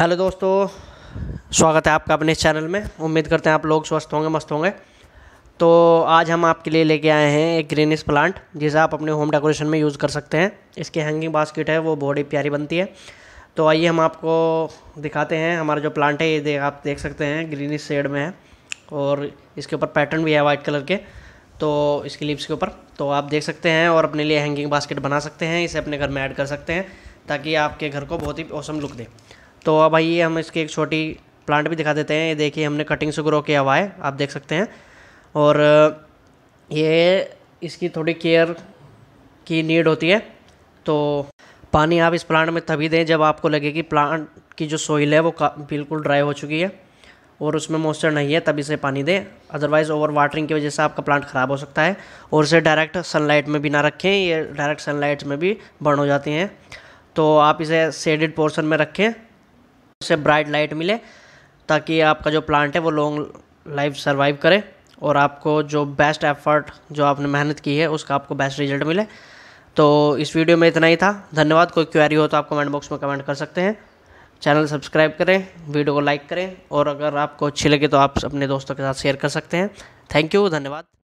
hello दोस्तों स्वागत है आपका अपने चैनल में उम्मीद करते हैं आप लोग स्वस्थ होंगे मस्त होंगे तो आज हम आपके लिए लेके आए हैं एक ग्रीनिस प्लांट जिसे आप अपने होम डेकोरेशन में यूज़ कर सकते हैं इसकी हैंगिंग बास्केट है वो बहुत ही प्यारी बनती है तो आइए हम आपको दिखाते हैं हमारा जो प्लांट है ये देख आप देख सकते हैं ग्रीनिस शेड में है और इसके ऊपर पैटर्न भी है वाइट कलर के तो इसके लिप्स के ऊपर तो आप देख सकते हैं और अपने लिए हैंगिंग बास्केट बना सकते हैं इसे अपने घर में ऐड कर सकते हैं ताकि आपके घर को बहुत ही औसम लुक दे तो अब भाई हम इसकी एक छोटी प्लांट भी दिखा देते हैं ये देखिए हमने कटिंग से ग्रो किया हुआ है आप देख सकते हैं और ये इसकी थोड़ी केयर की नीड होती है तो पानी आप इस प्लांट में तभी दें जब आपको लगे कि प्लांट की जो सोइल है वो बिल्कुल ड्राई हो चुकी है और उसमें मॉइस्चर नहीं है तभी इसे पानी दें अदरवाइज़ ओवर वाटरिंग की वजह से आपका प्लांट ख़राब हो सकता है और इसे डायरेक्ट सनलाइट में भी ना रखें ये डायरेक्ट सनलाइट में भी बर्न हो जाती हैं तो आप इसे सेडेड पोर्शन में रखें उससे ब्राइट लाइट मिले ताकि आपका जो प्लांट है वो लॉन्ग लाइफ सर्वाइव करे और आपको जो बेस्ट एफर्ट जो आपने मेहनत की है उसका आपको बेस्ट रिजल्ट मिले तो इस वीडियो में इतना ही था धन्यवाद कोई क्वेरी हो तो आप कमेंट बॉक्स में कमेंट कर सकते हैं चैनल सब्सक्राइब करें वीडियो को लाइक करें और अगर आपको अच्छी लगे तो आप अपने दोस्तों के साथ शेयर कर सकते हैं थैंक यू धन्यवाद